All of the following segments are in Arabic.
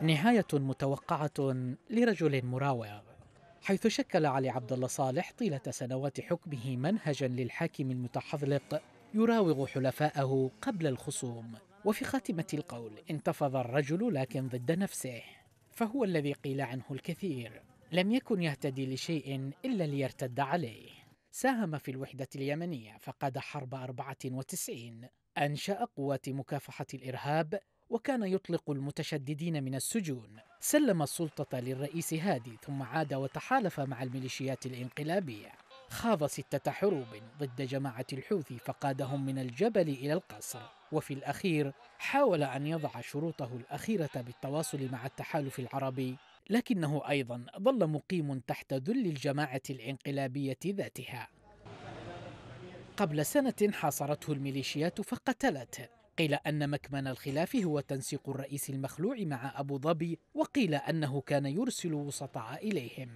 نهاية متوقعة لرجل مراوغ حيث شكل علي عبد الله صالح طيلة سنوات حكمه منهجا للحاكم المتحذلق يراوغ حلفاءه قبل الخصوم وفي خاتمة القول انتفض الرجل لكن ضد نفسه فهو الذي قيل عنه الكثير لم يكن يهتدي لشيء إلا ليرتد عليه ساهم في الوحدة اليمنية فقاد حرب 94 أنشأ قوات مكافحة الإرهاب وكان يطلق المتشددين من السجون سلم السلطة للرئيس هادي ثم عاد وتحالف مع الميليشيات الانقلابية خاض ستة حروب ضد جماعة الحوثي فقادهم من الجبل إلى القصر وفي الأخير حاول أن يضع شروطه الأخيرة بالتواصل مع التحالف العربي لكنه أيضا ظل مقيم تحت ذل الجماعة الانقلابية ذاتها قبل سنة حاصرته الميليشيات فقتلته قيل أن مكمن الخلاف هو تنسيق الرئيس المخلوع مع أبو ظبي وقيل أنه كان يرسل وسطاء إليهم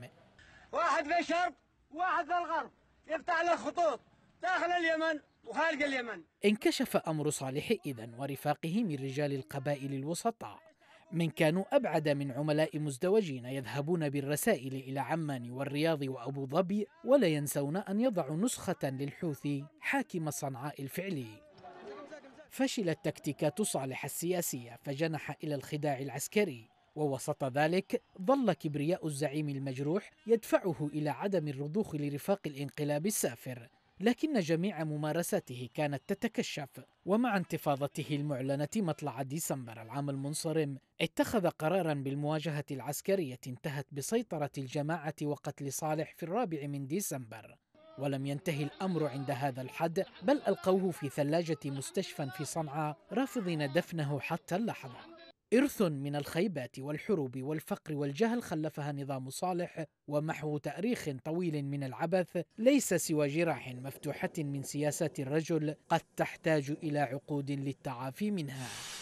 واحد في الشرق واحد في الغرب يفتح الخطوط داخل اليمن وخارج اليمن انكشف أمر صالح إذا ورفاقه من رجال القبائل الوسطاء من كانوا أبعد من عملاء مزدوجين يذهبون بالرسائل إلى عمان والرياض وأبو ظبي ولا ينسون أن يضعوا نسخة للحوثي حاكم صنعاء الفعلي فشلت تكتيكات صالح السياسية فجنح إلى الخداع العسكري ووسط ذلك ظل كبرياء الزعيم المجروح يدفعه إلى عدم الرضوخ لرفاق الانقلاب السافر لكن جميع ممارساته كانت تتكشف ومع انتفاضته المعلنة مطلع ديسمبر العام المنصرم اتخذ قرارا بالمواجهة العسكرية انتهت بسيطرة الجماعة وقتل صالح في الرابع من ديسمبر ولم ينتهي الامر عند هذا الحد بل القوه في ثلاجه مستشفى في صنعاء رافضين دفنه حتى اللحظه ارث من الخيبات والحروب والفقر والجهل خلفها نظام صالح ومحو تاريخ طويل من العبث ليس سوى جراح مفتوحه من سياسات الرجل قد تحتاج الى عقود للتعافي منها